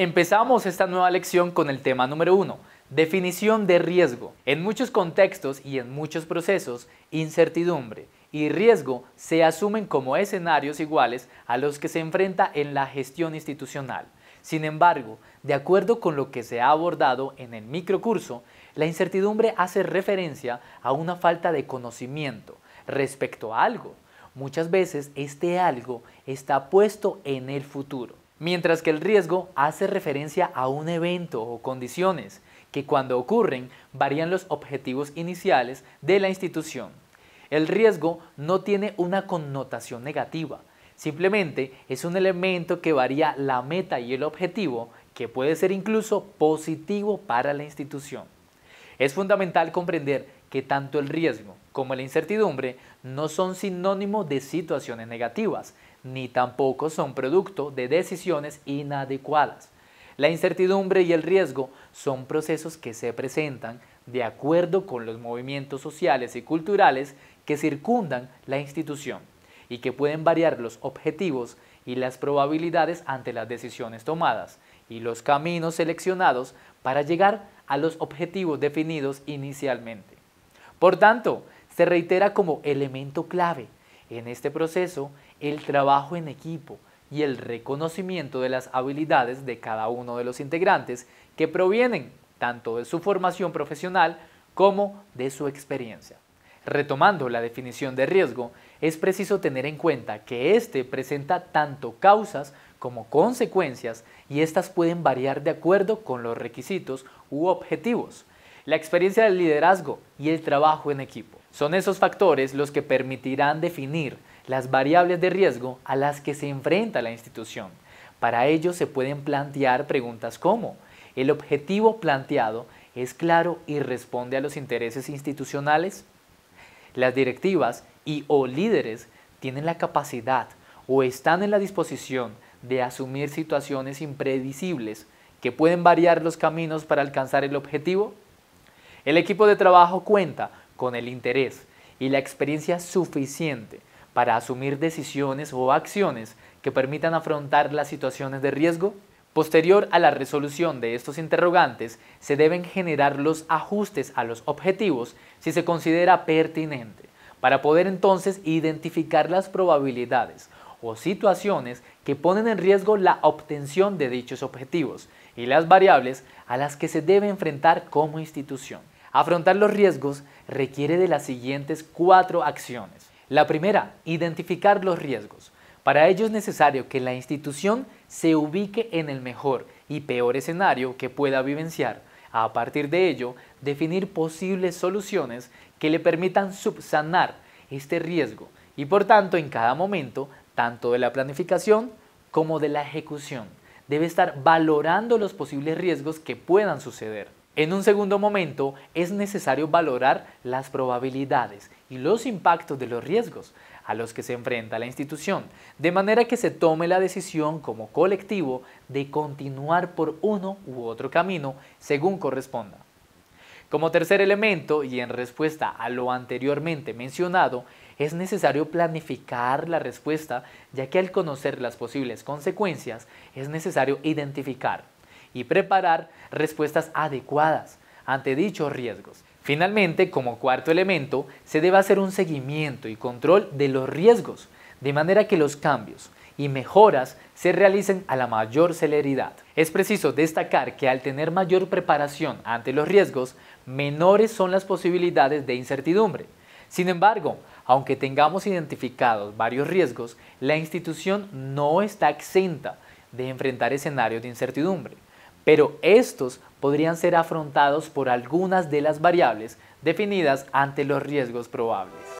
Empezamos esta nueva lección con el tema número uno, definición de riesgo. En muchos contextos y en muchos procesos, incertidumbre y riesgo se asumen como escenarios iguales a los que se enfrenta en la gestión institucional. Sin embargo, de acuerdo con lo que se ha abordado en el microcurso, la incertidumbre hace referencia a una falta de conocimiento respecto a algo. Muchas veces este algo está puesto en el futuro mientras que el riesgo hace referencia a un evento o condiciones que cuando ocurren varían los objetivos iniciales de la institución. El riesgo no tiene una connotación negativa, simplemente es un elemento que varía la meta y el objetivo que puede ser incluso positivo para la institución. Es fundamental comprender que tanto el riesgo como la incertidumbre no son sinónimos de situaciones negativas, ni tampoco son producto de decisiones inadecuadas. La incertidumbre y el riesgo son procesos que se presentan de acuerdo con los movimientos sociales y culturales que circundan la institución y que pueden variar los objetivos y las probabilidades ante las decisiones tomadas y los caminos seleccionados para llegar a los objetivos definidos inicialmente. Por tanto, se reitera como elemento clave en este proceso, el trabajo en equipo y el reconocimiento de las habilidades de cada uno de los integrantes que provienen tanto de su formación profesional como de su experiencia. Retomando la definición de riesgo, es preciso tener en cuenta que éste presenta tanto causas como consecuencias y éstas pueden variar de acuerdo con los requisitos u objetivos, la experiencia del liderazgo y el trabajo en equipo. Son esos factores los que permitirán definir las variables de riesgo a las que se enfrenta la institución. Para ello se pueden plantear preguntas como, ¿el objetivo planteado es claro y responde a los intereses institucionales? Las directivas y o líderes tienen la capacidad o están en la disposición de asumir situaciones imprevisibles que pueden variar los caminos para alcanzar el objetivo? El equipo de trabajo cuenta con el interés y la experiencia suficiente para asumir decisiones o acciones que permitan afrontar las situaciones de riesgo? Posterior a la resolución de estos interrogantes, se deben generar los ajustes a los objetivos si se considera pertinente, para poder entonces identificar las probabilidades o situaciones que ponen en riesgo la obtención de dichos objetivos y las variables a las que se debe enfrentar como institución. Afrontar los riesgos requiere de las siguientes cuatro acciones. La primera, identificar los riesgos. Para ello es necesario que la institución se ubique en el mejor y peor escenario que pueda vivenciar. A partir de ello, definir posibles soluciones que le permitan subsanar este riesgo y por tanto en cada momento, tanto de la planificación como de la ejecución, debe estar valorando los posibles riesgos que puedan suceder. En un segundo momento, es necesario valorar las probabilidades y los impactos de los riesgos a los que se enfrenta la institución, de manera que se tome la decisión como colectivo de continuar por uno u otro camino según corresponda. Como tercer elemento, y en respuesta a lo anteriormente mencionado, es necesario planificar la respuesta, ya que al conocer las posibles consecuencias, es necesario identificar y preparar respuestas adecuadas ante dichos riesgos. Finalmente, como cuarto elemento, se debe hacer un seguimiento y control de los riesgos, de manera que los cambios y mejoras se realicen a la mayor celeridad. Es preciso destacar que al tener mayor preparación ante los riesgos, menores son las posibilidades de incertidumbre. Sin embargo, aunque tengamos identificados varios riesgos, la institución no está exenta de enfrentar escenarios de incertidumbre pero estos podrían ser afrontados por algunas de las variables definidas ante los riesgos probables.